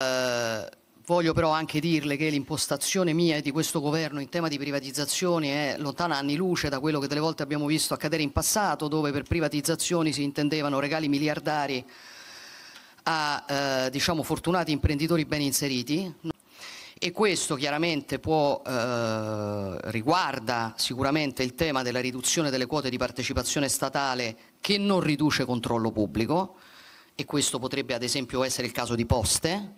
Eh, voglio però anche dirle che l'impostazione mia e di questo governo in tema di privatizzazioni è lontana anni luce da quello che delle volte abbiamo visto accadere in passato, dove per privatizzazioni si intendevano regali miliardari a eh, diciamo, fortunati imprenditori ben inseriti e questo chiaramente può, eh, riguarda sicuramente il tema della riduzione delle quote di partecipazione statale che non riduce controllo pubblico e questo potrebbe ad esempio essere il caso di Poste,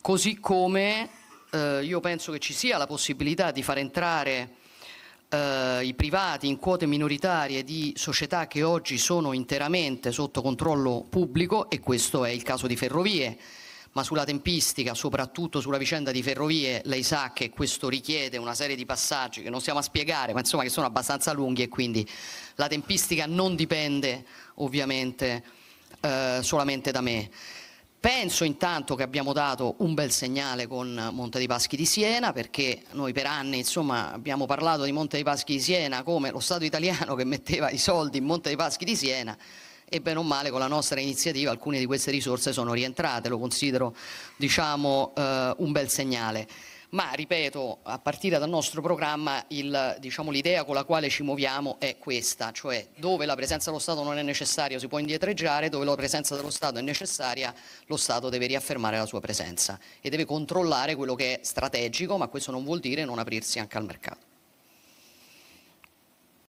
così come eh, io penso che ci sia la possibilità di far entrare eh, i privati in quote minoritarie di società che oggi sono interamente sotto controllo pubblico e questo è il caso di Ferrovie. Ma sulla tempistica, soprattutto sulla vicenda di ferrovie, lei sa che questo richiede una serie di passaggi che non stiamo a spiegare, ma insomma che sono abbastanza lunghi e quindi la tempistica non dipende ovviamente da... Eh, solamente da me. Penso intanto che abbiamo dato un bel segnale con Monte dei Paschi di Siena perché noi per anni insomma, abbiamo parlato di Monte dei Paschi di Siena come lo Stato italiano che metteva i soldi in Monte dei Paschi di Siena e bene o male con la nostra iniziativa alcune di queste risorse sono rientrate, lo considero diciamo, eh, un bel segnale ma ripeto, a partire dal nostro programma diciamo, l'idea diciamo, con la quale ci muoviamo è questa, cioè dove la presenza dello Stato non è necessaria si può indietreggiare, dove la presenza dello Stato è necessaria lo Stato deve riaffermare la sua presenza e deve controllare quello che è strategico, ma questo non vuol dire non aprirsi anche al mercato.